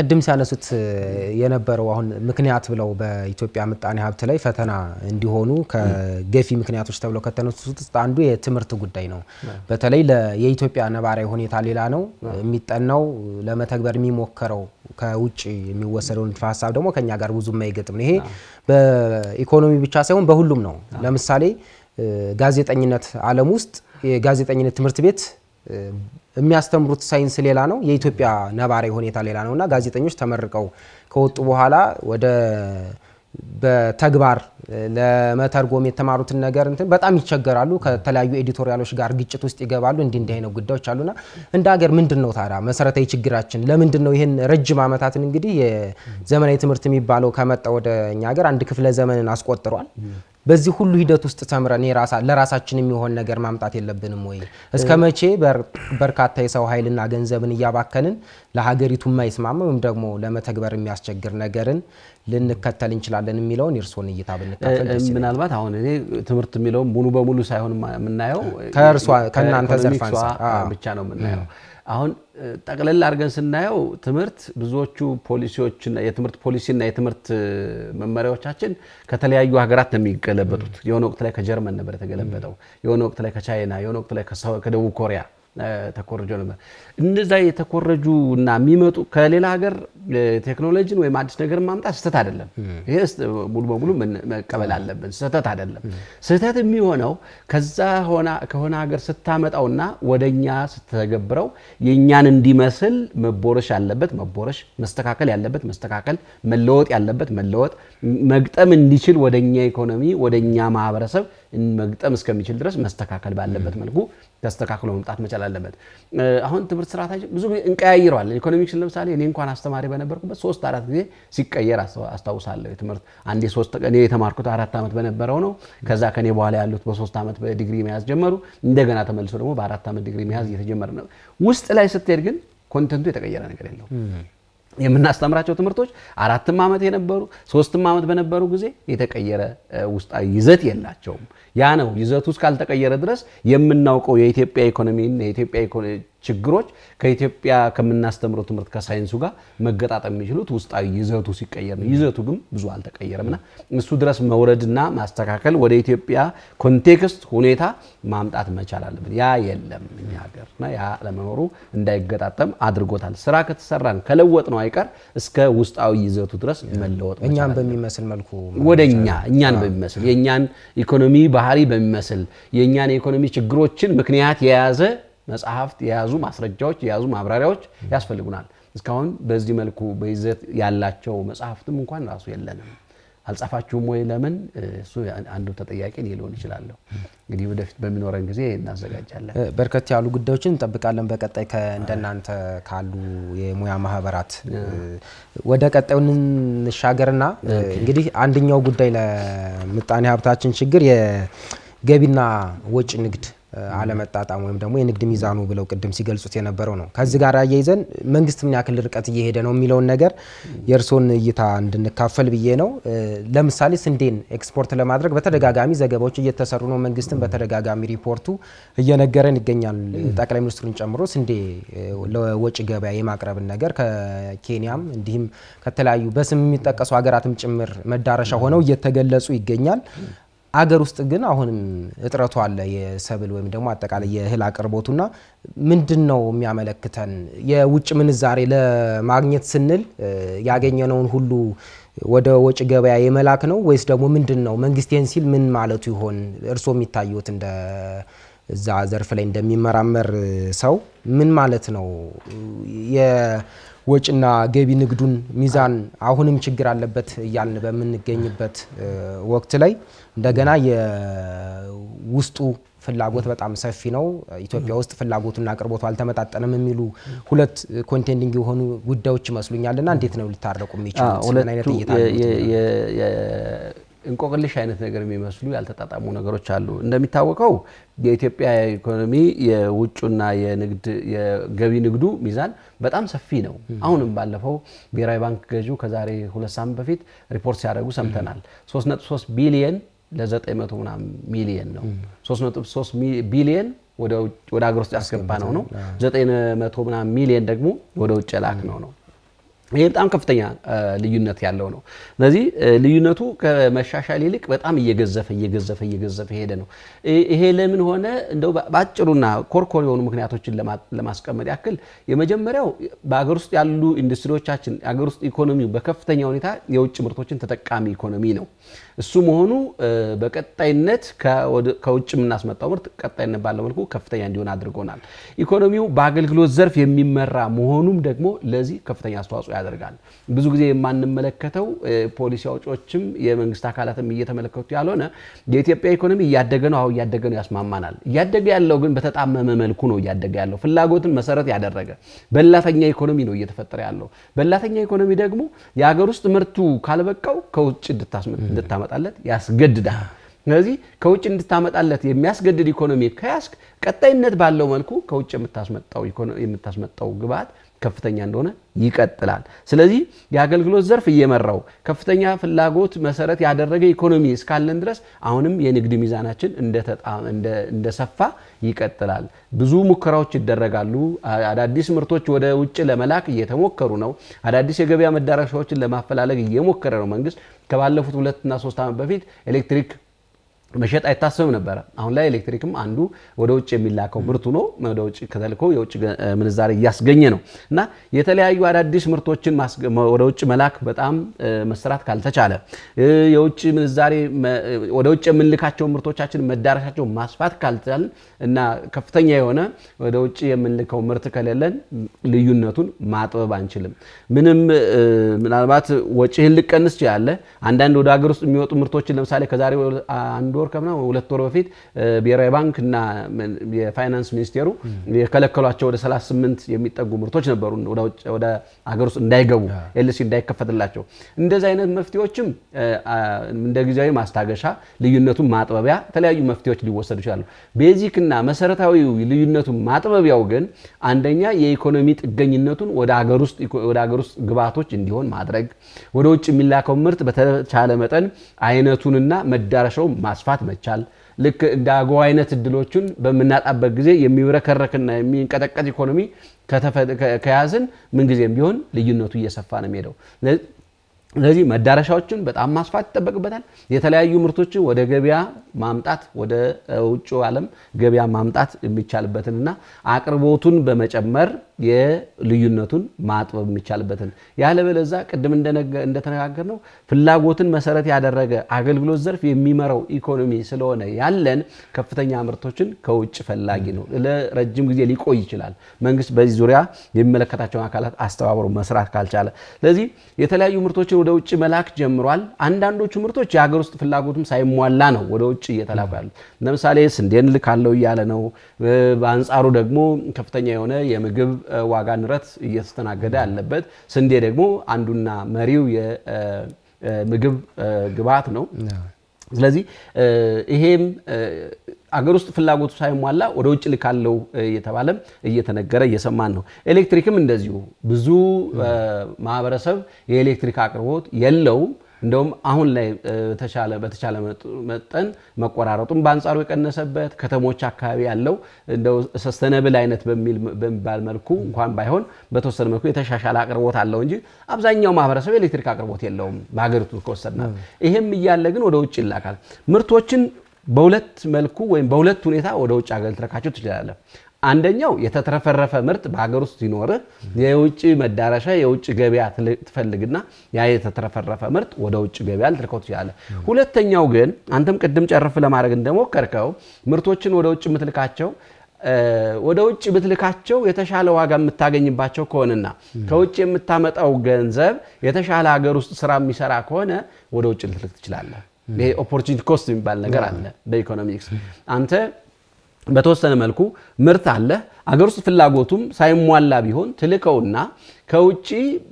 ቅድም ሲያነሱት የነበረው አሁን ምክንያት ብለው በኢትዮጵያ ምጣኔ ሀብት ላይ ፈተና እንዲሆኑ ከገፊ ምክንያቶች ተብለው ከተነሱት ውስጥ አንዱ የትምህርት ጉዳይ ነው። በተለይ የኢትዮጵያ ነባራዊ ሁኔታ ሌላ ነው የሚጠናው፣ ለመተግበር የሚሞከረው ከውጭ የሚወሰደው ንድፈ ሀሳብ ደግሞ ከኛ ጋር ብዙ የማይገጥም ነው። ይሄ በኢኮኖሚ ብቻ ሳይሆን በሁሉም ነው። ለምሳሌ ጋዜጠኝነት አለም ውስጥ የጋዜጠኝነት ትምህርት ቤት የሚያስተምሩት ሳይንስ ሌላ ነው፣ የኢትዮጵያ ነባራዊ ሁኔታ ሌላ ነው እና ጋዜጠኞች ተመርቀው ከወጡ በኋላ ወደ በተግባር ለመተርጎም የተማሩትን ነገር እንትን በጣም ይቸገራሉ። ከተለያዩ ኤዲቶሪያሎች ጋር ግጭት ውስጥ ይገባሉ። እንዲህ እንዲህ አይነት ጉዳዮች አሉና እንደ ሀገር ምንድን ነው ታዲያ መሰረታዊ ችግራችን ለምንድን ነው ይህን ረጅም ዓመታትን እንግዲህ ዘመናዊ ትምህርት የሚባለው ከመጣ ወደ እኛ ሀገር አንድ ክፍለ ዘመንን አስቆጥሯል። በዚህ ሁሉ ሂደት ውስጥ ተምረን ለራሳችን የሚሆን ነገር ማምጣት የለብንም ወይ? እስከ መቼ በርካታ የሰው ኃይልና ገንዘብን እያባከንን ለሀገሪቱ የማይስማማ ወይም ደግሞ ለመተግበር የሚያስቸግር ነገርን ልንከተል እንችላለን የሚለውን የእርስዎን እይታ ብንካፈል ምናልባት አሁን እኔ ትምህርት የሚለውን ሙሉ በሙሉ ሳይሆን የምናየው ከእርሷ ከእናንተ ዘርፍ ብቻ ነው የምናየው አሁን ጠቅለል አድርገን ስናየው ትምህርት ብዙዎቹ ፖሊሲዎችና የትምህርት ፖሊሲና የትምህርት መመሪያዎቻችን ከተለያዩ ሀገራት ነው የሚገለበጡት። የሆነ ወቅት ላይ ከጀርመን ነበር የተገለበጠው፣ የሆነ ወቅት ላይ ከቻይና፣ የሆነ ወቅት ላይ ከደቡብ ኮሪያ ተኮርጆ ነበር። እነዛ የተኮረጁ እና የሚመጡ ከሌላ ሀገር ቴክኖሎጂን ወይም አዲስ ነገር ማምጣት ስህተት አይደለም። ይሄ ሙሉ በሙሉ መቀበል አለብን። ስህተት አይደለም። ስህተት የሚሆነው ከዛ ከሆነ ሀገር ስታመጣውና ወደኛ ስትተገብረው የእኛን እንዲመስል መቦረሽ ያለበት መቦረሽ፣ መስተካከል ያለበት መስተካከል፣ መለወጥ ያለበት መለወጥ፣ መግጠም እንዲችል ወደኛ ኢኮኖሚ ወደኛ ማህበረሰብ መግጠም እስከሚችል ድረስ መስተካከል ባለበት መልኩ ተስተካክሎ መምጣት መቻል አለበት። አሁን ትምህርት ስርዓታችን ብዙ ጊዜ እንቀያይረዋለን። ኢኮኖሚክስን ለምሳሌ እኔ እንኳን አስተማሪ በነበርኩበት ሶስት አራት ጊዜ ሲቀየር አስታውሳለሁ። ትምህርት አንዴ ሶስት እኔ የተማርኩት አራት ዓመት በነበረው ነው። ከዛ ከኔ በኋላ ያሉት በሶስት ዓመት ዲግሪ መያዝ ጀመሩ። እንደገና ተመልሶ ደግሞ በአራት ዓመት ዲግሪ መያዝ እየተጀመረ ነው። ውስጥ ላይ ስትሄድ ግን ኮንተንቱ የተቀየረ ነገር የለውም። የምናስተምራቸው ትምህርቶች አራትም ዓመት የነበሩ ሶስትም ዓመት በነበሩ ጊዜ የተቀየረ ውስጣዊ ይዘት የላቸውም። ያ ነው ይዘቱ እስካልተቀየረ ድረስ የምናውቀው የኢትዮጵያ ኢኮኖሚና የኢትዮጵያ ችግሮች ከኢትዮጵያ ከምናስተምረው ትምህርት ከሳይንሱ ጋር መገጣጠም የሚችሉት ውስጣዊ ይዘቱ ሲቀየር ነው። ይዘቱ ግን ብዙ አልተቀየረምና እሱ ድረስ መውረድና ማስተካከል ወደ ኢትዮጵያ ኮንቴክስት ሁኔታ ማምጣት መቻል አለብን። ያ የለም እኛ ሀገርና ያ ለመኖሩ እንዳይገጣጠም አድርጎታል። ስራ ከተሰራን ከለወጥ ነው አይቀር እስከ ውስጣዊ ይዘቱ ድረስ መለወጥ እኛን በሚመስል መልኩ ወደ እኛ እኛን በሚመስል የእኛን ኢኮኖሚ ባህሪ በሚመስል የእኛን የኢኮኖሚ ችግሮችን ምክንያት የያዘ መጽሐፍት የያዙ ማስረጃዎች የያዙ ማብራሪያዎች ያስፈልጉናል። እስካሁን በዚህ መልኩ በይዘት ያላቸው መጽሐፍትም እንኳን ራሱ የለንም። አልጻፋችሁም ወይ? ለምን እሱ አንዱ ተጠያቂ እኔ ሊሆን ይችላለሁ። እንግዲህ ወደፊት በሚኖረን ጊዜ እናዘጋጃለን። በርከት ያሉ ጉዳዮችን እንጠብቃለን። በቀጣይ እንደናንተ ካሉ የሙያ ማህበራት ወደ ቀጣዩ እንሻገርና እንግዲህ አንደኛው ጉዳይ ለምጣኔ ሀብታችን ችግር የገቢና ወጪ ንግድ አለመጣጣም ወይም ደግሞ የንግድ ሚዛኑ ብለው ቅድም ሲገልጹት የነበረው ነው። ከዚህ ጋር አያይዘን መንግስት ምን ያክል ርቀት እየሄደ ነው የሚለውን ነገር የእርስዎን እይታ እንድንካፈል ብዬ ነው። ለምሳሌ ስንዴን ኤክስፖርት ለማድረግ በተደጋጋሚ ዘገባዎች እየተሰሩ ነው። መንግስትን በተደጋጋሚ ሪፖርቱ እየነገረን ይገኛል። ጠቅላይ ሚኒስትሩን ጨምሮ ስንዴ ለወጪ ገበያ የማቅረብን ነገር ከኬንያም እንዲሁም ከተለያዩ በስም የሚጠቀሱ ሀገራትም ጭምር መዳረሻ ሆነው እየተገለጹ ይገኛል። አገር ውስጥ ግን አሁንም እጥረቱ አለ። የሰብል ወይም ደግሞ አጠቃላይ የእህል አቅርቦቱና ምንድን ነው የሚያመለክተን? የውጭ ምንዛሬ ለማግኘት ስንል ያገኘነውን ሁሉ ወደ ወጪ ገበያ የመላክ ነው ወይስ ደግሞ ምንድን ነው መንግስቴን ሲል ምን ማለቱ ይሆን? እርስዎ የሚታዩት እንደ እዛ ዘርፍ ላይ እንደሚመራመር ሰው ምን ማለት ነው ወጭና ገቢ ንግዱን ሚዛን አሁንም ችግር አለበት እያልን በምንገኝበት ወቅት ላይ እንደገና የውስጡ ፍላጎት በጣም ሰፊ ነው። ኢትዮጵያ ውስጥ ፍላጎቱና አቅርቦቱ አልተመጣጠንም የሚሉ ሁለት ኮንቴንዲንግ የሆኑ ጉዳዮች ይመስሉኛል እና እንዴት ነው ሊታረቁ የሚችሉት? ምን አይነት እይታ እንቆቅልሽ አይነት ነገር የሚመስሉ ያልተጣጣሙ ነገሮች አሉ። እንደሚታወቀው የኢትዮጵያ ኢኮኖሚ የውጭና የንግድ የገቢ ንግዱ ሚዛን በጣም ሰፊ ነው። አሁንም ባለፈው ብሔራዊ ባንክ ገዢው ከዛሬ ሁለት ሳምንት በፊት ሪፖርት ሲያደርጉ ሰምተናል። 3.3 ቢሊየን ለ900 ምናምን ሚሊየን ነው 3.3 ቢሊየን ወደ ሀገር ውስጥ ያስገባ ነው ነው 900 ምናምን ሚሊየን ደግሞ ወደ ውጭ ላክ ነው ነው ይሄ በጣም ከፍተኛ ልዩነት ያለው ነው። ስለዚህ ልዩነቱ ከመሻሻል ይልቅ በጣም እየገዘፈ እየገዘፈ እየገዘፈ ሄደ ነው። ይሄ ለምን ሆነ? እንደው በአጭሩና ኮርኮር የሆኑ ምክንያቶችን ለማስቀመጥ ያክል የመጀመሪያው በአገር ውስጥ ያሉ ኢንዱስትሪዎቻችን፣ የአገር ውስጥ ኢኮኖሚው በከፍተኛ ሁኔታ የውጭ ምርቶችን ተጠቃሚ ኢኮኖሚ ነው። እሱ መሆኑ በቀጣይነት ከውጭ የምናስመጣው ምርት ቀጣይነት ባለው መልኩ ከፍተኛ እንዲሆን አድርጎናል። ኢኮኖሚው በአገልግሎት ዘርፍ የሚመራ መሆኑም ደግሞ ለዚህ ከፍተኛ አስተዋጽኦ ያደርጋል። ብዙ ጊዜ የማንመለከተው ፖሊሲ አውጪዎችም የመንግስት አካላትም እየተመለከቱ ያልሆነ የኢትዮጵያ ኢኮኖሚ እያደገ ነው፣ አሁን እያደገ ነው ያስማማናል። እያደገ ያለው ግን በተጣመመ መልኩ ነው እያደገ ያለው ፍላጎትን መሰረት ያደረገ በላተኛ ኢኮኖሚ ነው እየተፈጠረ ያለው። በላተኛ ኢኮኖሚ ደግሞ የሀገር ውስጥ ምርቱ ካልበቃው ከውጭ እንድታመጣ እንድታመጣለት ያስገድዳል። ስለዚህ ከውጭ እንድታመጣለት የሚያስገድድ ኢኮኖሚ ከያስክ ቀጣይነት ባለው መልኩ ከውጭ የምታስመጣው ግብዓት ከፍተኛ እንደሆነ ይቀጥላል። ስለዚህ የአገልግሎት ዘርፍ እየመራው ከፍተኛ ፍላጎት መሰረት ያደረገ ኢኮኖሚ እስካለን ድረስ አሁንም የንግድ ሚዛናችን እንደሰፋ ይቀጥላል። ብዙ ሙከራዎች ይደረጋሉ። አዳዲስ ምርቶች ወደ ውጭ ለመላክ እየተሞከሩ ነው። አዳዲስ የገበያ መዳረሻዎችን ለማፈላለግ እየሞከረ ነው መንግስት። ከባለፉት ሁለትና ሶስት ዓመት በፊት ኤሌክትሪክ መሸጥ አይታሰብም ነበረ። አሁን ላይ ኤሌክትሪክም አንዱ ወደ ውጭ የሚላከው ምርቱ ነው። ወደ ውጭ ከተልኮ የውጭ ምንዛሪ እያስገኘ ነው እና የተለያዩ አዳዲስ ምርቶችን ወደ ውጭ መላክ በጣም መስራት ካልተቻለ የውጭ ምንዛሬ ወደ ውጭ የምንልካቸው ምርቶቻችን መዳረሻቸው ማስፋት ካልቻል እና ከፍተኛ የሆነ ወደ ውጭ የምንልከው ምርት ከሌለን ልዩነቱን ማጥበብ አንችልም። ምንም ምናልባት ወጪህን ልቀንስ ይችላለ። አንዳንድ ወደ ሀገር ውስጥ የሚወጡ ምርቶችን ለምሳሌ ከዛሬ አንዱ ወር ከምና ሁለት ወር በፊት ብሔራዊ ባንክ እና የፋይናንስ ሚኒስቴሩ የከለከሏቸው ወደ 38 የሚጠጉ ምርቶች ነበሩ ወደ ሀገር ውስጥ እንዳይገቡ ኤልሲ እንዳይከፈትላቸው። እንደዚህ አይነት መፍትሄዎችም እንደ ጊዜያዊ ማስታገሻ ልዩነቱን ማጥበቢያ የተለያዩ መፍትሄዎች ሊወሰዱ ይችላሉ። እና መሰረታዊ ልዩነቱን ማጥበቢያው ግን አንደኛ የኢኮኖሚ ጥገኝነቱን ወደ ሀገር ውስጥ ግብዓቶች እንዲሆን ማድረግ፣ ወደ ውጭ የሚላከው ምርት በተቻለ መጠን አይነቱንና መዳረሻውን ማስፋ ማስፋት መቻል ልክ እንደ አጎ አይነት እድሎችን በምናጣበት ጊዜ የሚብረከረክና የሚንቀጠቀጥ ኢኮኖሚ ከያዝን ምንጊዜም ቢሆን ልዩነቱ እየሰፋ ነው የሚሄደው። ስለዚህ መዳረሻዎችን በጣም ማስፋት ይጠበቅበታል። የተለያዩ ምርቶችን ወደ ገበያ ማምጣት ወደ ውጭ ዓለም ገበያ ማምጣት የሚቻልበትንና አቅርቦቱን በመጨመር የልዩነቱን ማጥበብ የሚቻልበትን ያለበለዛ ቅድም እንደተነጋገር ነው ፍላጎትን መሰረት ያደረገ አገልግሎት ዘርፍ የሚመራው ኢኮኖሚ ስለሆነ ያለን ከፍተኛ ምርቶችን ከውጭ ፈላጊ ነው። ለረጅም ጊዜ ሊቆይ ይችላል። መንግስት በዚህ ዙሪያ የሚመለከታቸውን አካላት አስተባብሮ መስራት ካልቻለ፣ ስለዚህ የተለያዩ ምርቶችን ወደ ውጭ መላክ ጀምሯል። አንዳንዶቹ ምርቶች የሀገር ውስጥ ፍላጎትም ሳይሟላ ነው ወደ ውጭ እየተላኩ ያሉ። ለምሳሌ ስንዴን ልካለው እያለ ነው። በአንጻሩ ደግሞ ከፍተኛ የሆነ የምግብ ዋጋ ንረት እየተስተናገደ ያለበት፣ ስንዴ ደግሞ አንዱና መሪው የምግብ ግብዓት ነው። ስለዚህ ይሄም አገር ውስጥ ፍላጎቱ ሳይሟላ ወደ ውጭ ልካለው እየተባለም እየተነገረ እየሰማን ነው። ኤሌክትሪክም እንደዚሁ ብዙ ማህበረሰብ የኤሌክትሪክ አቅርቦት የለውም። እንደውም አሁን ላይ በተቻለ መጠን መቆራረጡም በአንጻሩ የቀነሰበት ከተሞች አካባቢ ያለው እንደው ሰስተነብል አይነት በሚባል መልኩ እንኳን ባይሆን በተወሰነ መልኩ የተሻሻለ አቅርቦት አለው እንጂ አብዛኛው ማህበረሰብ የኤሌክትሪክ አቅርቦት የለውም በሀገሪቱ ከወሰድናል። ይሄም እያለ ግን ወደ ውጭ ይላካል። ምርቶችን በሁለት መልኩ ወይም በሁለት ሁኔታ ወደ ውጭ ሀገር ልትረካቸው ትችላለህ። አንደኛው የተትረፈረፈ ምርት በሀገር ውስጥ ሲኖርህ የውጭ መዳረሻ የውጭ ገበያ ትፈልግና ያ የተትረፈረፈ ምርት ወደ ውጭ ገበያ ልትልከው ትችላለህ። ሁለተኛው ግን አንተም ቅድም ጨርፍ ለማድረግ እንደሞከርከው ምርቶችን ወደ ውጭ የምትልካቸው ወደ ውጭ ብትልካቸው የተሻለ ዋጋ የምታገኝባቸው ከሆነና ከውጭ የምታመጣው ገንዘብ የተሻለ ሀገር ውስጥ ስራ የሚሰራ ከሆነ ወደ ውጭ ልትልክ ትችላለህ። ይሄ ኦፖርቹኒቲ ኮስት የሚባል ነገር አለ በኢኮኖሚክስ አንተ بتوصل مالكو مرت عليه አገር ውስጥ ፍላጎቱም ሳይሟላ ቢሆን ትልከውና ከውጭ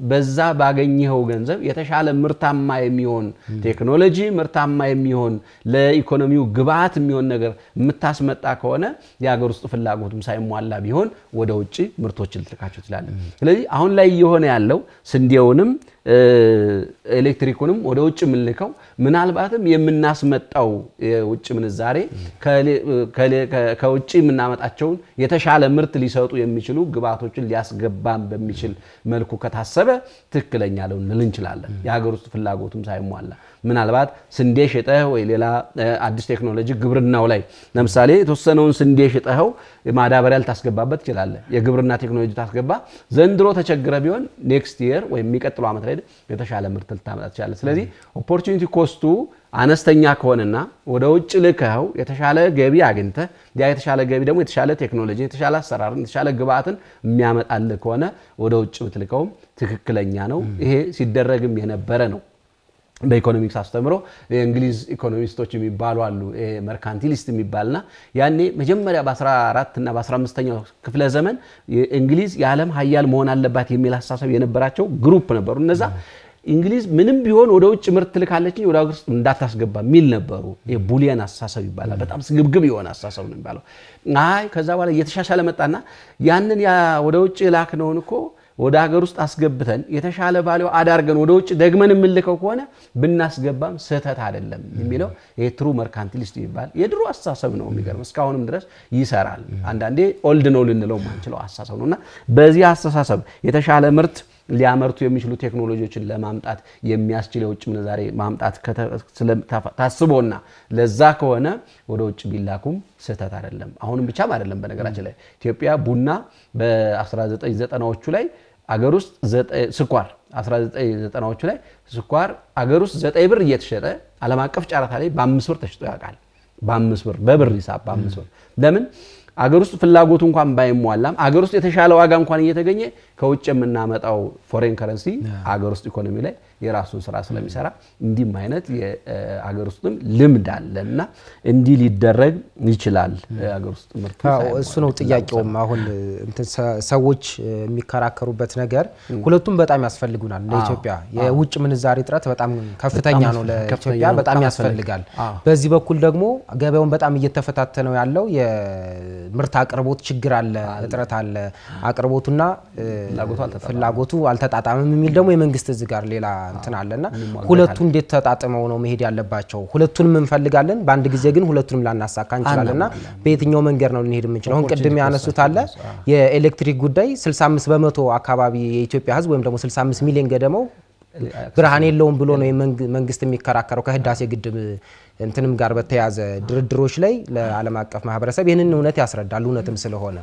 በዛ ባገኘኸው ገንዘብ የተሻለ ምርታማ የሚሆን ቴክኖሎጂ፣ ምርታማ የሚሆን ለኢኮኖሚው ግብዓት የሚሆን ነገር የምታስመጣ ከሆነ የሀገር ውስጥ ፍላጎቱም ሳይሟላ ቢሆን ወደ ውጭ ምርቶች ልትልካቸው ትችላለ። ስለዚህ አሁን ላይ እየሆነ ያለው ስንዴውንም ኤሌክትሪኩንም ወደ ውጭ የምንልከው ምናልባትም የምናስመጣው የውጭ ምንዛሬ ከውጭ የምናመጣቸውን የተሻለ ምር ምርት ሊሰጡ የሚችሉ ግብዓቶችን ሊያስገባን በሚችል መልኩ ከታሰበ ትክክለኛ ልንል እንችላለን። የሀገር ውስጥ ፍላጎቱም ሳይሟላ ምናልባት ስንዴ ሽጠህ ወይ ሌላ አዲስ ቴክኖሎጂ ግብርናው ላይ ለምሳሌ የተወሰነውን ስንዴ ሽጠኸው ማዳበሪያ ልታስገባበት ትችላለህ። የግብርና ቴክኖሎጂ ታስገባ። ዘንድሮ ተቸግረ ቢሆን ኔክስት የር ወይም የሚቀጥለው ዓመት ላይ የተሻለ ምርት ልታመጣ ትችላለህ። ስለዚህ ኦፖርቹኒቲ ኮስቱ አነስተኛ ከሆነና ወደ ውጭ ልከው የተሻለ ገቢ አግኝተ ያ የተሻለ ገቢ ደግሞ የተሻለ ቴክኖሎጂ፣ የተሻለ አሰራርን፣ የተሻለ ግብአትን የሚያመጣልህ ከሆነ ወደ ውጭ ብትልከውም ትክክለኛ ነው። ይሄ ሲደረግም የነበረ ነው። በኢኮኖሚክስ አስተምሮ የእንግሊዝ ኢኮኖሚስቶች የሚባሉ አሉ። መርካንቲሊስት የሚባልና ያኔ መጀመሪያ በ14 እና በ15ኛው ክፍለ ዘመን እንግሊዝ የዓለም ሀያል መሆን አለባት የሚል አስተሳሰብ የነበራቸው ግሩፕ ነበሩ። እነዛ እንግሊዝ ምንም ቢሆን ወደ ውጭ ምርት ትልካለች ወደ ሀገር ውስጥ እንዳታስገባ የሚል ነበሩ። ቡሊያን አስተሳሰብ ይባላል። በጣም ስግብግብ የሆነ አስተሳሰብ ነው የሚባለው። አይ ከዛ በኋላ እየተሻሻለ መጣና ያንን ወደ ውጭ ላክ ነውን እኮ ወደ ሀገር ውስጥ አስገብተን የተሻለ ቫሊው አዳርገን ወደ ውጭ ደግመን የምንልከው ከሆነ ብናስገባም ስህተት አይደለም የሚለው ይሄ ትሩ መርካንቲሊስት የሚባል የድሮ አስተሳሰብ ነው። የሚገርም እስካሁንም ድረስ ይሰራል። አንዳንዴ ኦልድ ነው ልንለው ማንችለው አስተሳሰብ ነው እና በዚህ አስተሳሰብ የተሻለ ምርት ሊያመርቱ የሚችሉ ቴክኖሎጂዎችን ለማምጣት የሚያስችል የውጭ ምንዛሬ ማምጣት ታስቦና ለዛ ከሆነ ወደ ውጭ ቢላኩም ስህተት አይደለም። አሁንም ብቻም አይደለም። በነገራችን ላይ ኢትዮጵያ ቡና በ1990ዎቹ ላይ አገር ውስጥ ስኳር 1990ዎቹ ላይ ስኳር አገር ውስጥ ዘጠኝ ብር እየተሸጠ ዓለም አቀፍ ጨረታ ላይ በአምስት ብር ተሽጦ ያውቃል። በአምስት ብር በብር ሂሳብ በአምስት ብር ለምን አገር ውስጥ ፍላጎቱ እንኳን ባይሟላም አገር ውስጥ የተሻለ ዋጋ እንኳን እየተገኘ ከውጭ የምናመጣው ፎሬን ከረንሲ አገር ውስጥ ኢኮኖሚ ላይ የራሱን ስራ ስለሚሰራ እንዲህም አይነት የአገር ውስጥም ልምድ አለ እና እንዲህ ሊደረግ ይችላል። አገር ውስጥ ምርት እሱ ነው ጥያቄውም። አሁን ሰዎች የሚከራከሩበት ነገር ሁለቱም በጣም ያስፈልጉናል። ለኢትዮጵያ የውጭ ምንዛሬ እጥረት በጣም ከፍተኛ ነው፣ ለኢትዮጵያ በጣም ያስፈልጋል። በዚህ በኩል ደግሞ ገበያውን በጣም እየተፈታተነው ያለው የምርት አቅርቦት ችግር አለ፣ እጥረት አለ። አቅርቦቱና ፍላጎቱ አልተጣጣምም የሚል ደግሞ የመንግስት እዚህ ጋር ሌላ እንትን አለና ሁለቱ እንዴት ተጣጥመው ነው መሄድ ያለባቸው? ሁለቱንም እንፈልጋለን፣ በአንድ ጊዜ ግን ሁለቱንም ላናሳካ እንችላለንና በየትኛው መንገድ ነው ልንሄድ የምንችለው? አሁን ቅድም ያነሱት አለ የኤሌክትሪክ ጉዳይ 65 በመቶ አካባቢ የኢትዮጵያ ህዝብ ወይም ደግሞ 65 ሚሊዮን ገደመው ብርሃን የለውም ብሎ ነው መንግስት የሚከራከረው። ከህዳሴ ግድብ እንትንም ጋር በተያዘ ድርድሮች ላይ ለዓለም አቀፍ ማህበረሰብ ይህንን እውነት ያስረዳል። እውነትም ስለሆነ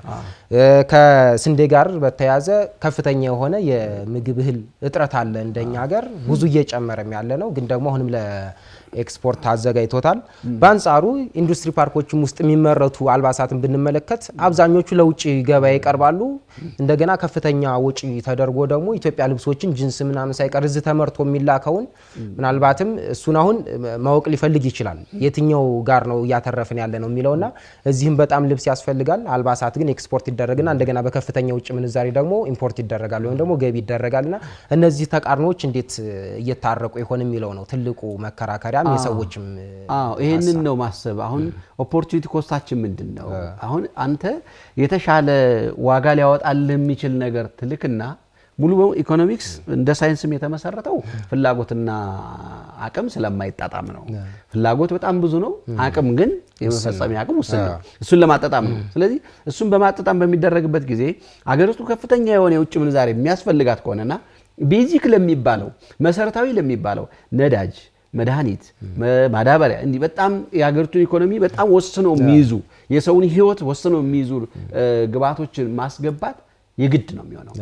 ከስንዴ ጋር በተያዘ ከፍተኛ የሆነ የምግብ እህል እጥረት አለ። እንደኛ ሀገር ብዙ እየጨመረም ያለ ነው። ግን ደግሞ አሁንም ኤክስፖርት አዘጋጅቶታል። በአንጻሩ ኢንዱስትሪ ፓርኮችም ውስጥ የሚመረቱ አልባሳትን ብንመለከት አብዛኞቹ ለውጭ ገበያ ይቀርባሉ። እንደገና ከፍተኛ ውጪ ተደርጎ ደግሞ ኢትዮጵያ ልብሶችን ጅንስ ምናምን ሳይቀር እዚህ ተመርቶ የሚላከውን ምናልባትም እሱን አሁን ማወቅ ሊፈልግ ይችላል። የትኛው ጋር ነው እያተረፍን ያለ ነው የሚለውና እዚህም በጣም ልብስ ያስፈልጋል። አልባሳት ግን ኤክስፖርት ይደረግና እንደገና በከፍተኛ ውጭ ምንዛሬ ደግሞ ኢምፖርት ይደረጋል ወይም ደግሞ ገቢ ይደረጋልና እነዚህ ተቃርኖዎች እንዴት እየታረቁ ይሆን የሚለው ነው ትልቁ መከራከሪያ በጣም የሰዎችም አዎ ይሄንን ነው ማሰብ። አሁን ኦፖርቹኒቲ ኮስታችን ምንድን ነው? አሁን አንተ የተሻለ ዋጋ ሊያወጣልህ የሚችል ነገር ትልክና ሙሉ በሙሉ ኢኮኖሚክስ እንደ ሳይንስም የተመሰረተው ፍላጎትና አቅም ስለማይጣጣም ነው። ፍላጎት በጣም ብዙ ነው፣ አቅም ግን የመፈጸሚያ አቅም ውስን ነው። እሱን ለማጣጣም ነው። ስለዚህ እሱን በማጣጣም በሚደረግበት ጊዜ አገር ውስጡ ከፍተኛ የሆነ የውጭ ምንዛሬ የሚያስፈልጋት ከሆነና ቤዚክ ለሚባለው መሰረታዊ ለሚባለው ነዳጅ መድኃኒት፣ ማዳበሪያ እንዲህ በጣም የሀገሪቱን ኢኮኖሚ በጣም ወስነው የሚይዙ የሰውን ህይወት ወስነው የሚይዙ ግብዓቶችን ማስገባት የግድ ነው የሚሆነው።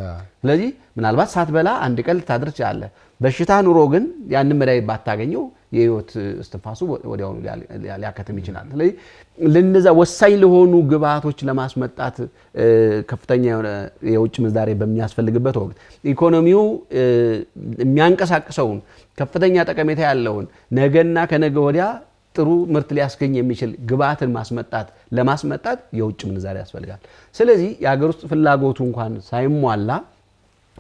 ስለዚህ ምናልባት ሳትበላ አንድ ቀን ልታድር ትችላለህ። በሽታ ኑሮ ግን ያንን መድኃኒት ባታገኘው የህይወት እስትንፋሱ ወዲያውኑ ሊያከትም ይችላል። ስለዚህ ለነዛ ወሳኝ ለሆኑ ግብዓቶች ለማስመጣት ከፍተኛ የሆነ የውጭ ምንዛሬ በሚያስፈልግበት ወቅት ኢኮኖሚው የሚያንቀሳቅሰውን ከፍተኛ ጠቀሜታ ያለውን ነገና ከነገ ወዲያ ጥሩ ምርት ሊያስገኝ የሚችል ግብአትን ማስመጣት ለማስመጣት የውጭ ምንዛሪ ያስፈልጋል። ስለዚህ የሀገር ውስጥ ፍላጎቱ እንኳን ሳይሟላ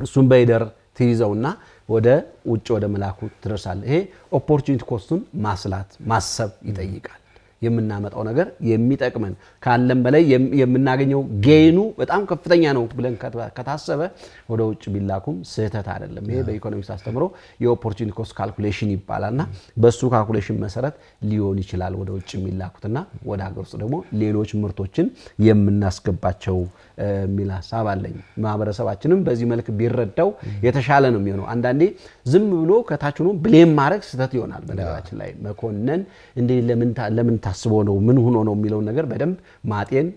እሱን በይደር ትይዘውና ወደ ውጭ ወደ መላኩ ትደርሳለ። ይሄ ኦፖርቹኒቲ ኮስቱን ማስላት ማሰብ ይጠይቃል። የምናመጣው ነገር የሚጠቅመን ካለን በላይ የምናገኘው ጌኑ በጣም ከፍተኛ ነው ብለን ከታሰበ ወደ ውጭ ቢላኩም ስህተት አይደለም። ይሄ በኢኮኖሚክስ አስተምሮ የኦፖርቹኒቲ ኮስት ካልኩሌሽን ይባላልና በሱ ካልኩሌሽን መሰረት ሊሆን ይችላል ወደ ውጭ የሚላኩትና ወደ ሀገር ውስጥ ደግሞ ሌሎች ምርቶችን የምናስገባቸው የሚል ሀሳብ አለኝ። ማህበረሰባችንም በዚህ መልክ ቢረዳው የተሻለ ነው የሚሆነው። አንዳንዴ ዝም ብሎ ከታች ሆኖ ብሌም ማድረግ ስህተት ይሆናል። በነገራችን ላይ መኮነን እንዴ ለምን ታስቦ ነው ምን ሆኖ ነው የሚለውን ነገር በደንብ ማጤን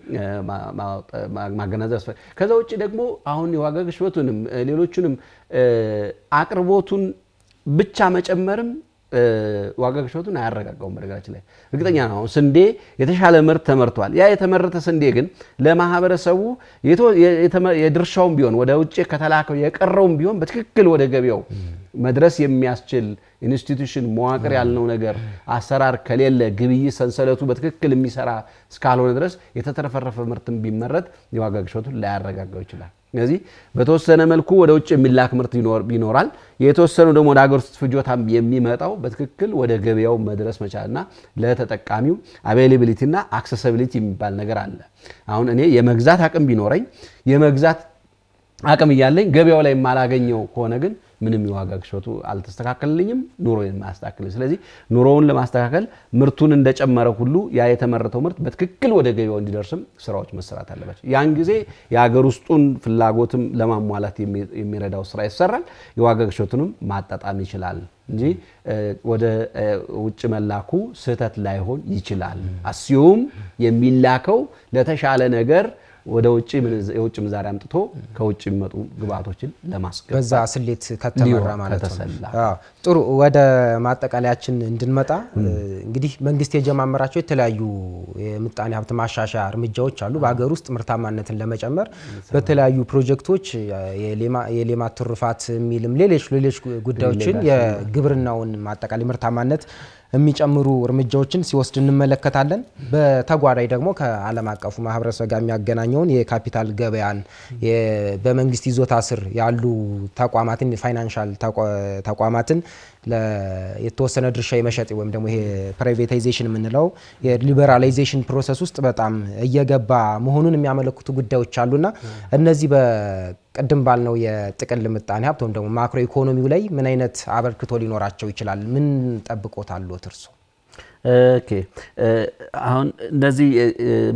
ማገናዘብ ያስፈልጋል። ከዛ ውጭ ደግሞ አሁን የዋጋ ግሽበቱንም ሌሎቹንም አቅርቦቱን ብቻ መጨመርም ዋጋ ግሽበቱን አያረጋጋውም። በነገራችን ላይ እርግጠኛ ነው ስንዴ የተሻለ ምርት ተመርቷል። ያ የተመረተ ስንዴ ግን ለማህበረሰቡ የድርሻውም ቢሆን ወደ ውጭ ከተላከው የቀረውም ቢሆን በትክክል ወደ ገበያው መድረስ የሚያስችል ኢንስቲቱሽን መዋቅር ያልነው ነገር አሰራር ከሌለ ግብይት ሰንሰለቱ በትክክል የሚሰራ እስካልሆነ ድረስ የተተረፈረፈ ምርትን ቢመረት የዋጋ ግሽበቱን ላያረጋጋው ይችላል። ስለዚህ በተወሰነ መልኩ ወደ ውጭ የሚላክ ምርት ይኖራል። የተወሰኑ ደግሞ ወደ ሀገር ውስጥ ፍጆታ የሚመጣው በትክክል ወደ ገበያው መድረስ መቻልና ለተጠቃሚው አቬይላቢሊቲና አክሰሰቢሊቲ የሚባል ነገር አለ። አሁን እኔ የመግዛት አቅም ቢኖረኝ የመግዛት አቅም እያለኝ ገበያው ላይ የማላገኘው ከሆነ ግን ምንም የዋጋ ግሽበቱ አልተስተካከልልኝም፣ ኑሮን ማስተካከል። ስለዚህ ኑሮውን ለማስተካከል ምርቱን እንደጨመረ ሁሉ ያ የተመረተው ምርት በትክክል ወደ ገቢያው እንዲደርስም ስራዎች መሰራት አለባቸው። ያን ጊዜ የሀገር ውስጡን ፍላጎትም ለማሟላት የሚረዳው ስራ ይሰራል፣ የዋጋ ግሽበቱንም ማጣጣም ይችላል እንጂ ወደ ውጭ መላኩ ስህተት ላይሆን ይችላል። አስዩም የሚላከው ለተሻለ ነገር ወደ ውጭ የውጭ ምንዛሪ አምጥቶ ከውጭ የሚመጡ ግብአቶችን ለማስገባት በዛ ስሌት ከተመራ ማለት ነው። ጥሩ ወደ ማጠቃለያችን እንድንመጣ እንግዲህ መንግስት የጀማመራቸው የተለያዩ የምጣኔ ሀብት ማሻሻያ እርምጃዎች አሉ። በሀገር ውስጥ ምርታማነትን ለመጨመር በተለያዩ ፕሮጀክቶች የሌማት ትሩፋት የሚልም ሌሎች ሌሎች ጉዳዮችን የግብርናውን ማጠቃለያ ምርታማነት የሚጨምሩ እርምጃዎችን ሲወስድ እንመለከታለን። በተጓዳይ ደግሞ ከዓለም አቀፉ ማህበረሰብ ጋር የሚያገናኘውን የካፒታል ገበያን በመንግስት ይዞታ ስር ያሉ ተቋማትን ፋይናንሻል ተቋማትን የተወሰነ ድርሻ የመሸጥ ወይም ደግሞ ይሄ ፕራይቬታይዜሽን የምንለው የሊበራላይዜሽን ፕሮሰስ ውስጥ በጣም እየገባ መሆኑን የሚያመለክቱ ጉዳዮች አሉና እነዚህ በቅድም ባልነው የጥቅል ምጣኔ ሀብት ወይም ደግሞ ማክሮ ኢኮኖሚው ላይ ምን አይነት አበርክቶ ሊኖራቸው ይችላል? ምን ጠብቆት አሉት እርሶ? ኦኬ አሁን እነዚህ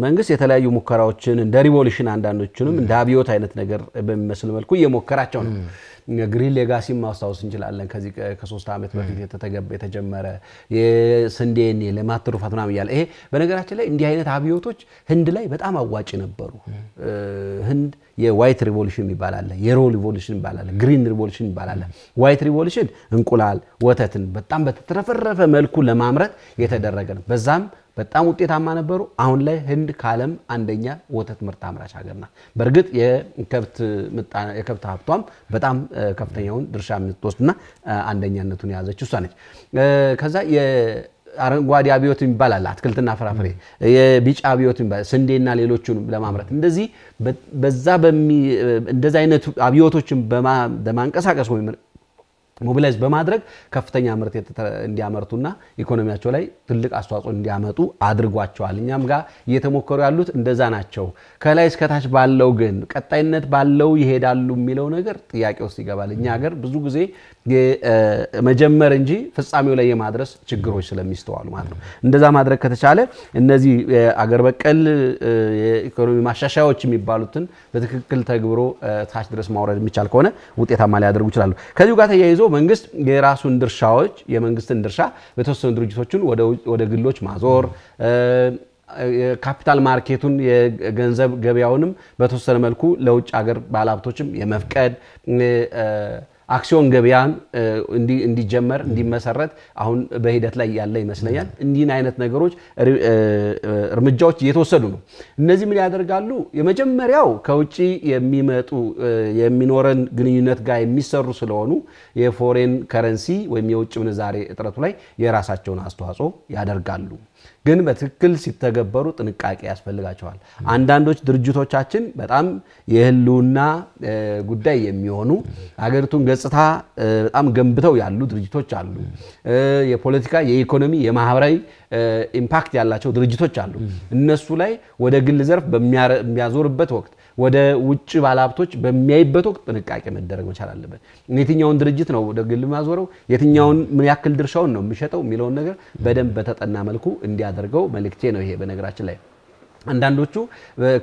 መንግስት የተለያዩ ሙከራዎችን እንደ ሪቮሉሽን አንዳንዶችንም እንደ አብዮት አይነት ነገር በሚመስል መልኩ እየሞከራቸው ነው። ግሪን ሌጋሲ ማስታወስ እንችላለን። ከዚህ ከሶስት ዓመት በፊት የተጀመረ የስንዴን የልማት ትሩፋት ምናምን እያለ ይሄ በነገራችን ላይ እንዲህ አይነት አብዮቶች ህንድ ላይ በጣም አዋጭ ነበሩ። ህንድ የዋይት ሪቮሉሽን ይባላል፣ የሮ ሪቮሉሽን ይባላል፣ ግሪን ሪቮሉሽን ይባላል። ዋይት ሪቮሉሽን እንቁላል፣ ወተትን በጣም በተትረፈረፈ መልኩ ለማምረት የተደረገ ነው። በዛም በጣም ውጤታማ ነበሩ። አሁን ላይ ህንድ ከዓለም አንደኛ ወተት ምርት አምራች ሀገር ናት። በእርግጥ የከብት ሀብቷም በጣም ከፍተኛውን ድርሻ የምትወስድና አንደኛነቱን የያዘች እሷ ነች። ከዛ አረንጓዴ አብዮት የሚባል አለ፣ አትክልትና ፍራፍሬ፣ የቢጫ አብዮት የሚባል ስንዴና ሌሎቹን ለማምረት እንደዚህ በዛ እንደዚ አይነት አብዮቶችን በማንቀሳቀስ ወይም ሞቢላይዝ በማድረግ ከፍተኛ ምርት እንዲያመርቱና ኢኮኖሚያቸው ላይ ትልቅ አስተዋጽኦ እንዲያመጡ አድርጓቸዋል። እኛም ጋር እየተሞከሩ ያሉት እንደዛ ናቸው። ከላይ እስከታች ባለው ግን ቀጣይነት ባለው ይሄዳሉ የሚለው ነገር ጥያቄ ውስጥ ይገባል። እኛ ሀገር ብዙ ጊዜ መጀመር እንጂ ፍጻሜው ላይ የማድረስ ችግሮች ስለሚስተዋሉ ማለት ነው። እንደዛ ማድረግ ከተቻለ እነዚህ አገር በቀል የኢኮኖሚ ማሻሻያዎች የሚባሉትን በትክክል ተግብሮ ታች ድረስ ማውረድ የሚቻል ከሆነ ውጤታማ ሊያደርጉ ይችላሉ። ከዚሁ ጋር ተያይዞ መንግስት የራሱን ድርሻዎች የመንግስትን ድርሻ በተወሰኑ ድርጅቶችን ወደ ግሎች ማዞር የካፒታል ማርኬቱን የገንዘብ ገበያውንም በተወሰነ መልኩ ለውጭ ሀገር ባለሀብቶችም የመፍቀድ አክሲዮን ገበያም እንዲጀመር እንዲመሰረት አሁን በሂደት ላይ ያለ ይመስለኛል። እንዲህን አይነት ነገሮች እርምጃዎች እየተወሰዱ ነው። እነዚህ ምን ያደርጋሉ? የመጀመሪያው ከውጭ የሚመጡ የሚኖረን ግንኙነት ጋር የሚሰሩ ስለሆኑ የፎሬን ከረንሲ ወይም የውጭ ምንዛሬ እጥረቱ ላይ የራሳቸውን አስተዋጽኦ ያደርጋሉ። ግን በትክክል ሲተገበሩ ጥንቃቄ ያስፈልጋቸዋል። አንዳንዶች ድርጅቶቻችን በጣም የህልውና ጉዳይ የሚሆኑ ሀገሪቱን ገጽታ በጣም ገንብተው ያሉ ድርጅቶች አሉ። የፖለቲካ፣ የኢኮኖሚ፣ የማህበራዊ ኢምፓክት ያላቸው ድርጅቶች አሉ። እነሱ ላይ ወደ ግል ዘርፍ በሚያዞርበት ወቅት ወደ ውጭ ባለሀብቶች በሚያይበት ወቅት ጥንቃቄ መደረግ መቻል አለበት። የትኛውን ድርጅት ነው ወደ ግል ማዞረው፣ የትኛውን ምን ያክል ድርሻውን ነው የሚሸጠው የሚለውን ነገር በደንብ በተጠና መልኩ እንዲያደርገው መልእክቴ ነው። ይሄ በነገራችን ላይ አንዳንዶቹ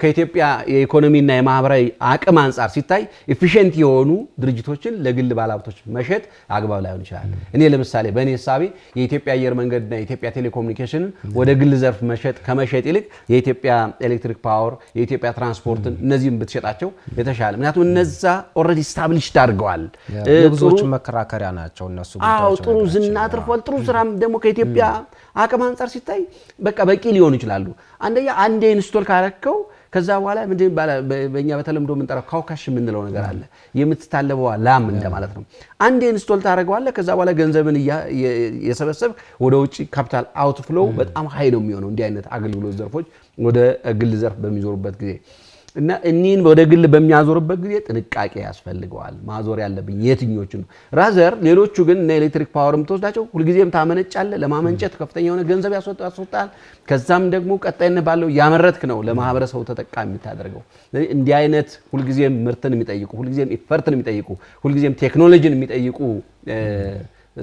ከኢትዮጵያ የኢኮኖሚና የማህበራዊ አቅም አንጻር ሲታይ ኤፊሽንት የሆኑ ድርጅቶችን ለግል ባለሀብቶች መሸጥ አግባብ ላይሆን ይችላል። እኔ ለምሳሌ በእኔ ሳቤ የኢትዮጵያ አየር መንገድና የኢትዮጵያ ቴሌኮሙኒኬሽንን ወደ ግል ዘርፍ መሸጥ ከመሸጥ ይልቅ የኢትዮጵያ ኤሌክትሪክ ፓወር፣ የኢትዮጵያ ትራንስፖርትን እነዚህም ብትሸጣቸው የተሻለ ምክንያቱም እነዛ ኦልሬዲ ስታብሊሽድ አድርገዋል። ብዙዎች መከራከሪያ ናቸው እነሱ ጥሩ ዝና አትርፏል። ጥሩ ስራም ደግሞ ከኢትዮጵያ አቅም አንጻር ሲታይ በቃ በቂ ሊሆኑ ይችላሉ። አንደኛ አንዴ ኢንስቶል ካረከው ከዛ በኋላ ምንድን በእኛ በተለምዶ የምንጠራው ካውካሽ የምንለው ነገር አለ። የምትታለበዋ ላም እንደማለት ነው። አንዴ ኢንስቶል ታደረገዋለ። ከዛ በኋላ ገንዘብን የሰበሰብ ወደ ውጭ ካፒታል አውትፍሎ በጣም ሀይ ነው የሚሆነው። እንዲህ አይነት አገልግሎት ዘርፎች ወደ ግል ዘርፍ በሚዞሩበት ጊዜ እና እኒህን ወደ ግል በሚያዞርበት ጊዜ ጥንቃቄ ያስፈልገዋል። ማዞር ያለብኝ የትኞቹ ነው? ራዘር ሌሎቹ ግን እና ኤሌክትሪክ ፓወር የምትወስዳቸው ሁልጊዜም ታመነጫለ። ለማመንጨት ከፍተኛ የሆነ ገንዘብ ያስወጣል። ከዛም ደግሞ ቀጣይነት ባለው ያመረትክ ነው ለማህበረሰቡ ተጠቃሚ የምታደርገው። እንዲህ አይነት ሁልጊዜም ምርትን የሚጠይቁ ሁልጊዜም ኢፈርትን የሚጠይቁ ሁልጊዜም ቴክኖሎጂን የሚጠይቁ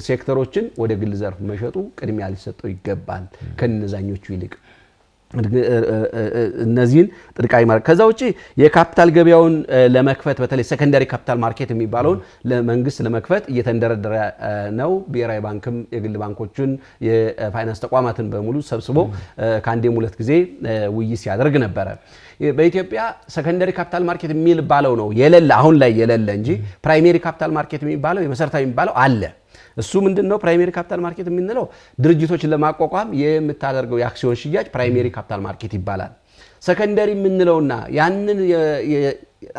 ሴክተሮችን ወደ ግል ዘርፍ መሸጡ ቅድሚያ ሊሰጠው ይገባል ከነዛኞቹ ይልቅ እነዚህን ጥንቃቄ ማድረግ ከዛ ውጭ የካፒታል ገበያውን ለመክፈት በተለይ ሰከንዳሪ ካፒታል ማርኬት የሚባለውን ለመንግስት ለመክፈት እየተንደረደረ ነው። ብሔራዊ ባንክም የግል ባንኮችን የፋይናንስ ተቋማትን በሙሉ ሰብስቦ ከአንዴም ሁለት ጊዜ ውይይት ሲያደርግ ነበረ። በኢትዮጵያ ሰከንዳሪ ካፒታል ማርኬት የሚባለው ነው የሌለ አሁን ላይ የሌለ እንጂ ፕራይሜሪ ካፒታል ማርኬት የሚባለው የመሰረታዊ የሚባለው አለ እሱ ምንድን ነው ፕራይሜሪ ካፒታል ማርኬት የምንለው ድርጅቶችን ለማቋቋም የምታደርገው የአክሲዮን ሽያጭ ፕራይሜሪ ካፒታል ማርኬት ይባላል። ሰከንደሪ የምንለውና ያንን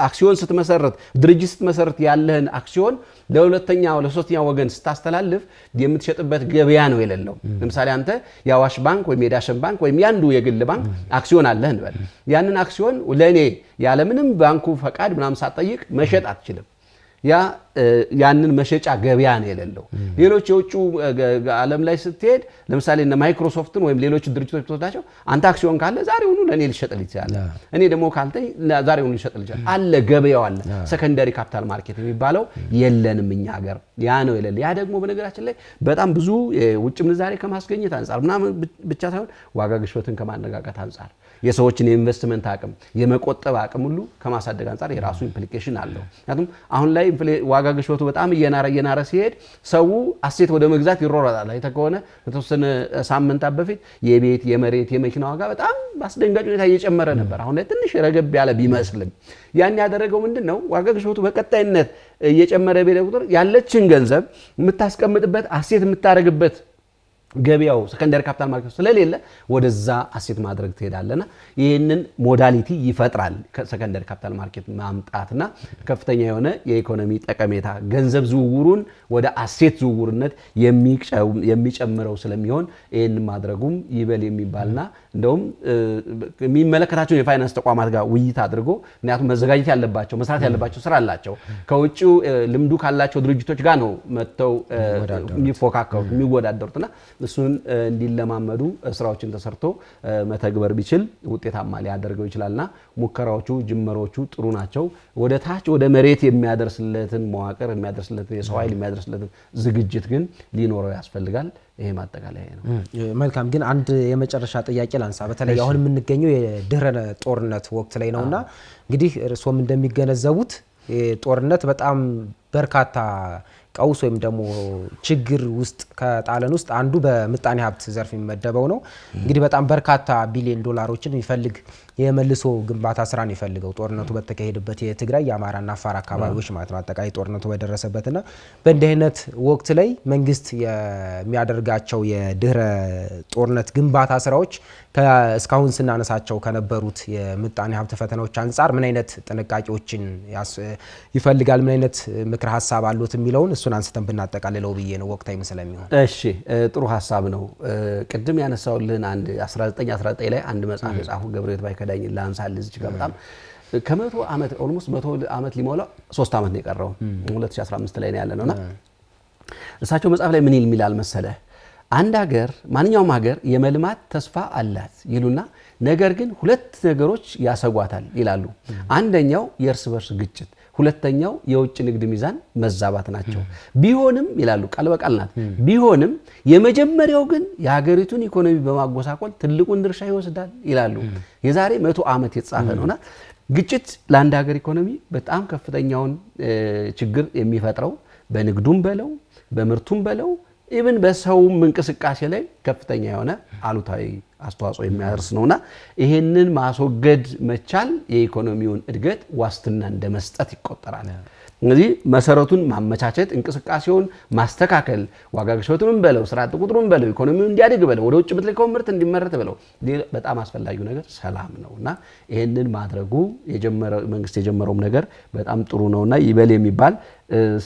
አክሲዮን ስትመሰርት ድርጅት ስትመሰርት ያለህን አክሲዮን ለሁለተኛ ለሶስተኛ ወገን ስታስተላልፍ የምትሸጥበት ገበያ ነው የሌለው። ለምሳሌ አንተ የአዋሽ ባንክ ወይም የዳሽን ባንክ ወይም ያንዱ የግል ባንክ አክሲዮን አለህ እንበል። ያንን አክሲዮን ለእኔ ያለምንም ባንኩ ፈቃድ ምናምን ሳትጠይቅ መሸጥ አትችልም። ያ ያንን መሸጫ ገበያ ነው የሌለው። ሌሎች የውጭ ዓለም ላይ ስትሄድ ለምሳሌ እነ ማይክሮሶፍትን ወይም ሌሎች ድርጅቶች ብትወስዳቸው አንተ አክሲዮን ካለ ዛሬውኑ ለእኔ ልሸጥል ይችላል፣ እኔ ደግሞ ካልተኝ ዛሬውኑ ልሸጥል ይችላል። አለ ገበያው አለ። ሰከንደሪ ካፒታል ማርኬት የሚባለው የለንም እኛ ሀገር። ያ ነው የሌለ። ያ ደግሞ በነገራችን ላይ በጣም ብዙ ውጭ ምንዛሬ ከማስገኘት አንጻር ምናምን ብቻ ሳይሆን ዋጋ ግሽበትን ከማነቃቃት አንጻር የሰዎችን የኢንቨስትመንት አቅም የመቆጠብ አቅም ሁሉ ከማሳደግ አንጻር የራሱ ኢምፕሊኬሽን አለው። ምክንያቱም አሁን ላይ ዋጋ ግሽበቱ በጣም እየናረ እየናረ ሲሄድ ሰው አሴት ወደ መግዛት ይሮረጣል። አይተህ ከሆነ ከተወሰነ ሳምንታት በፊት የቤት የመሬት የመኪና ዋጋ በጣም በአስደንጋጭ ሁኔታ እየጨመረ ነበር። አሁን ላይ ትንሽ ረገብ ያለ ቢመስልም ያን ያደረገው ምንድን ነው? ዋጋ ግሽበቱ በቀጣይነት እየጨመረ በሄደ ቁጥር ያለችን ገንዘብ የምታስቀምጥበት አሴት የምታደርግበት ገበያው ሰከንደሪ ካፒታል ማርኬት ስለሌለ ወደዛ አሴት ማድረግ ትሄዳለና ይህንን ሞዳሊቲ ይፈጥራል። ሰከንደሪ ካፒታል ማርኬት ማምጣትና ከፍተኛ የሆነ የኢኮኖሚ ጠቀሜታ ገንዘብ ዝውውሩን ወደ አሴት ዝውውርነት የሚጨምረው ስለሚሆን ይህን ማድረጉም ይበል የሚባልና እንደውም የሚመለከታቸውን የፋይናንስ ተቋማት ጋር ውይይት አድርጎ ምክንያቱም መዘጋጀት ያለባቸው መስራት ያለባቸው ስራ አላቸው። ከውጭው ልምዱ ካላቸው ድርጅቶች ጋር ነው መጥተው የሚፎካከሩት የሚወዳደሩትና እሱን እንዲለማመዱ ስራዎችን ተሰርቶ መተግበር ቢችል ውጤታማ ሊያደርገው ይችላልና ሙከራዎቹ፣ ጅመሮቹ ጥሩ ናቸው። ወደ ታች ወደ መሬት የሚያደርስለትን መዋቅር የሚያደርስለትን የሰው ኃይል የሚያደርስለትን ዝግጅት ግን ሊኖረው ያስፈልጋል። ይሄ ማጠቃለያ ነው። መልካም። ግን አንድ የመጨረሻ ጥያቄ ላንሳ። በተለይ አሁን የምንገኘው የድህረ ጦርነት ወቅት ላይ ነውና እንግዲህ እርስዎም እንደሚገነዘቡት ጦርነት በጣም በርካታ ቀውስ ወይም ደግሞ ችግር ውስጥ ከጣለን ውስጥ አንዱ በምጣኔ ሀብት ዘርፍ የሚመደበው ነው። እንግዲህ በጣም በርካታ ቢሊዮን ዶላሮችን የሚፈልግ የመልሶ ግንባታ ስራን ይፈልገው ጦርነቱ በተካሄደበት የትግራይ የአማራና አፋር አካባቢዎች ማለት ነው አጠቃላይ ጦርነቱ በደረሰበትና በእንዲህ አይነት ወቅት ላይ መንግስት የሚያደርጋቸው የድህረ ጦርነት ግንባታ ስራዎች እስካሁን ስናነሳቸው ከነበሩት የምጣኔ ሀብት ፈተናዎች አንጻር ምን አይነት ጥንቃቄዎችን ይፈልጋል፣ ምን አይነት ምክር ሀሳብ አሉት የሚለውን እሱን አንስተን ብናጠቃልለው ብዬ ነው ወቅታዊ ስለሚሆን። እሺ ጥሩ ሀሳብ ነው። ቅድም ያነሳውልን አንድ 1919 ላይ አንድ መጽሐፍ የጻፉ ገብረሕይወት ባይከ ከዳኝ ለአንሳል ዝች ጋር በጣም ከመቶ ዓመት ኦልሞስት መቶ ዓመት ሊሞላ ሶስት ዓመት ነው የቀረው 2015 ላይ ነው ያለ ነውና እሳቸው መጽሐፍ ላይ ምን ይላል መሰለ አንድ ሀገር ማንኛውም ሀገር የመልማት ተስፋ አላት ይሉና ነገር ግን ሁለት ነገሮች ያሰጓታል ይላሉ። አንደኛው የእርስ በርስ ግጭት ሁለተኛው የውጭ ንግድ ሚዛን መዛባት ናቸው። ቢሆንም ይላሉ፣ ቃል በቃል ናት። ቢሆንም የመጀመሪያው ግን የሀገሪቱን ኢኮኖሚ በማጎሳቆል ትልቁን ድርሻ ይወስዳል ይላሉ። የዛሬ መቶ ዓመት የተጻፈ ነውና ግጭት ለአንድ ሀገር ኢኮኖሚ በጣም ከፍተኛውን ችግር የሚፈጥረው በንግዱም በለው በምርቱም በለው ኢብን በሰውም እንቅስቃሴ ላይ ከፍተኛ የሆነ አሉታዊ አስተዋጽኦ የሚያደርስ ነውና ይሄንን ማስወገድ መቻል የኢኮኖሚውን እድገት ዋስትና እንደ መስጠት ይቆጠራል። እነዚህ መሰረቱን ማመቻቸት፣ እንቅስቃሴውን ማስተካከል፣ ዋጋ ግሽበቱን በለው፣ ስራ አጥ ቁጥሩን በለው፣ ኢኮኖሚውን እንዲያድግ በለው፣ ወደ ውጭ ምትልከው ምርት እንዲመረት በለው፣ በጣም አስፈላጊው ነገር ሰላም ነው እና ይህንን ማድረጉ መንግስት የጀመረውም ነገር በጣም ጥሩ ነውና ይበል የሚባል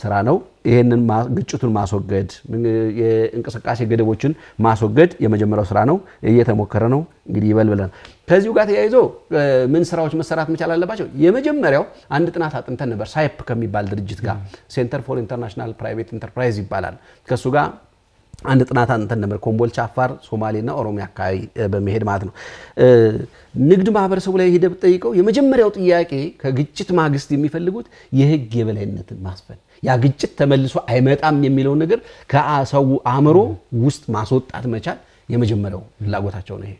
ስራ ነው። ይህንን ግጭቱን ማስወገድ፣ የእንቅስቃሴ ገደቦችን ማስወገድ የመጀመሪያው ስራ ነው። እየተሞከረ ነው። እንግዲህ ይበል ብለን ከዚሁ ጋር ተያይዞ ምን ስራዎች መሰራት መቻል አለባቸው? የመጀመሪያው አንድ ጥናት አጥንተን ነበር፣ ሳይፕ ከሚባል ድርጅት ጋር ሴንተር ፎር ኢንተርናሽናል ፕራይቬት ኢንተርፕራይዝ ይባላል። ከእሱ ጋር አንድ ጥናት አንተን ነበር ኮምቦልቻ፣ አፋር፣ ሶማሌና ኦሮሚያ አካባቢ በመሄድ ማለት ነው። ንግድ ማህበረሰቡ ላይ ሄደ ብትጠይቀው የመጀመሪያው ጥያቄ ከግጭት ማግስት የሚፈልጉት የህግ የበላይነትን ማስፈን ያ ግጭት ተመልሶ አይመጣም የሚለውን ነገር ከሰው አእምሮ ውስጥ ማስወጣት መቻል የመጀመሪያው ፍላጎታቸው ነው። ይሄ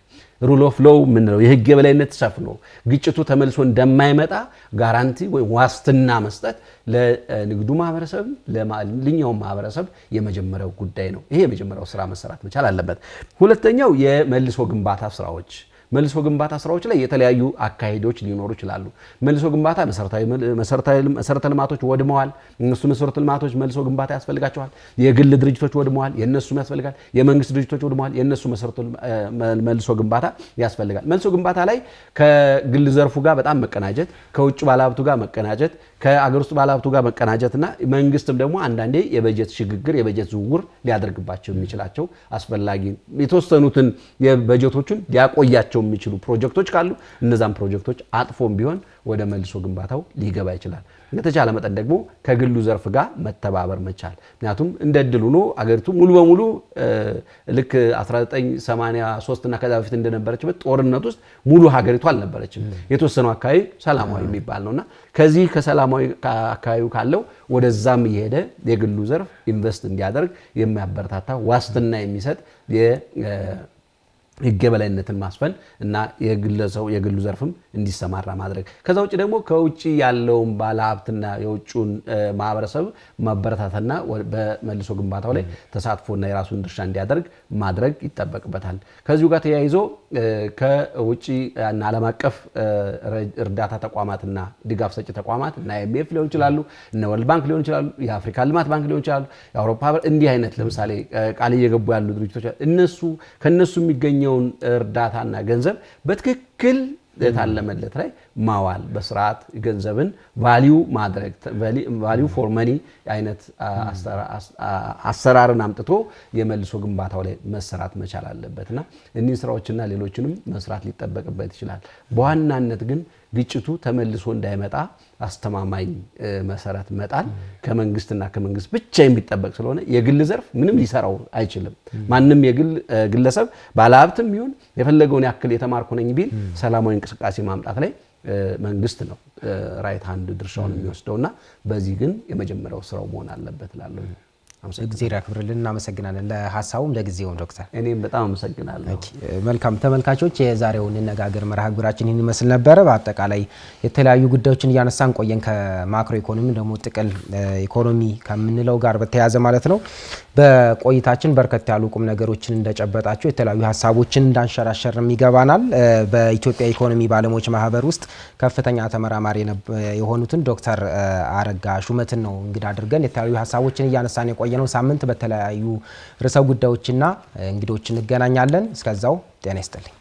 ሩል ኦፍ ሎው ምንለው የህግ የበላይነት ሰፍኖ ግጭቱ ተመልሶ እንደማይመጣ ጋራንቲ ወይም ዋስትና መስጠት ለንግዱ ማህበረሰብ፣ ለማንኛውም ማህበረሰብ የመጀመሪያው ጉዳይ ነው። ይሄ የመጀመሪያው ስራ መሰራት መቻል አለበት። ሁለተኛው የመልሶ ግንባታ ስራዎች መልሶ ግንባታ ስራዎች ላይ የተለያዩ አካሄዶች ሊኖሩ ይችላሉ። መልሶ ግንባታ መሰረተ ልማቶች ወድመዋል። እነሱ መሰረተ ልማቶች መልሶ ግንባታ ያስፈልጋቸዋል። የግል ድርጅቶች ወድመዋል፣ የእነሱም ያስፈልጋል። የመንግስት ድርጅቶች ወድመዋል፣ የእነሱ መልሶ ግንባታ ያስፈልጋል። መልሶ ግንባታ ላይ ከግል ዘርፉ ጋር በጣም መቀናጀት፣ ከውጭ ባለሀብቱ ጋር መቀናጀት ከአገር ውስጥ ባለሀብቱ ጋር መቀናጀትና መንግስትም ደግሞ አንዳንዴ የበጀት ሽግግር የበጀት ዝውውር ሊያደርግባቸው የሚችላቸው አስፈላጊ የተወሰኑትን የበጀቶቹን ሊያቆያቸው የሚችሉ ፕሮጀክቶች ካሉ እነዛም ፕሮጀክቶች አጥፎም ቢሆን ወደ መልሶ ግንባታው ሊገባ ይችላል። በተቻለ መጠን ደግሞ ከግሉ ዘርፍ ጋር መተባበር መቻል። ምክንያቱም እንደ እድል ሆኖ አገሪቱ ሙሉ በሙሉ ልክ 1983 እና ከዛ በፊት እንደነበረችበት ጦርነት ውስጥ ሙሉ ሀገሪቱ አልነበረችም። የተወሰነው አካባቢ ሰላማዊ የሚባል ነውና ከዚህ ከሰላማዊ አካባቢው ካለው ወደዛም እየሄደ የግሉ ዘርፍ ኢንቨስት እንዲያደርግ የሚያበረታታ ዋስትና የሚሰጥ ህገ በላይነትን ማስፈን እና የግለሰው የግሉ ዘርፍም እንዲሰማራ ማድረግ ከዛ ውጭ ደግሞ ከውጭ ያለውን ባለሀብትና የውጭውን ማህበረሰብ ማበረታታና በመልሶ ግንባታው ላይ ተሳትፎና የራሱን ድርሻ እንዲያደርግ ማድረግ ይጠበቅበታል። ከዚሁ ጋር ተያይዞ ከውጭ እና ዓለም አቀፍ እርዳታ ተቋማትና ድጋፍ ሰጪ ተቋማት እና ኤምኤፍ ሊሆን ይችላሉ፣ እነ ወርልድ ባንክ ሊሆን ይችላሉ፣ የአፍሪካ ልማት ባንክ ሊሆን ይችላሉ፣ የአውሮፓ ህብረት እንዲህ አይነት ለምሳሌ ቃል እየገቡ ያሉ ድርጅቶች እነሱ ከእነሱ የሚገኘውን እርዳታና ገንዘብ በትክክል የታለመለት ላይ ማዋል በስርዓት ገንዘብን ቫሊዩ ማድረግ ቫሊዩ ፎር መኒ አይነት አሰራርን አምጥቶ የመልሶ ግንባታው ላይ መሰራት መቻል አለበት እና እኒህ ስራዎችና ሌሎችንም መስራት ሊጠበቅበት ይችላል። በዋናነት ግን ግጭቱ ተመልሶ እንዳይመጣ አስተማማኝ መሰረት መጣል ከመንግስትና ከመንግስት ብቻ የሚጠበቅ ስለሆነ የግል ዘርፍ ምንም ሊሰራው አይችልም። ማንም የግል ግለሰብ ባለሀብትም ይሁን የፈለገውን ያክል የተማርኩ ነኝ ቢል ሰላማዊ እንቅስቃሴ ማምጣት ላይ መንግስት ነው ራይት ሀንድ ድርሻውን የሚወስደውና በዚህ ግን የመጀመሪያው ስራው መሆን አለበት እላለሁ። እግዚአብሔር ያክብርልን። እናመሰግናለን ለሀሳቡም ለጊዜውም ዶክተር። እኔም በጣም አመሰግናለሁ። መልካም ተመልካቾች፣ የዛሬው እንነጋገር መርሃ ግብራችን ይህን ይመስል ነበረ። በአጠቃላይ የተለያዩ ጉዳዮችን እያነሳን ቆየን። ከማክሮ ኢኮኖሚ ደግሞ ጥቅል ኢኮኖሚ ከምንለው ጋር በተያያዘ ማለት ነው። በቆይታችን በርከት ያሉ ቁም ነገሮችን እንደጨበጣችሁ የተለያዩ ሀሳቦችን እንዳንሸራሸርም ይገባናል። በኢትዮጵያ ኢኮኖሚ ባለሙያዎች ማህበር ውስጥ ከፍተኛ ተመራማሪ የሆኑትን ዶክተር አረጋ ሹመትን ነው እንግዳ አድርገን የተለያዩ ሀሳቦችን እያነሳን የቆየ በቆየነው ሳምንት በተለያዩ ርዕሰ ጉዳዮችና እንግዶች እንገናኛለን። እስከዛው ጤና ይስጥልኝ።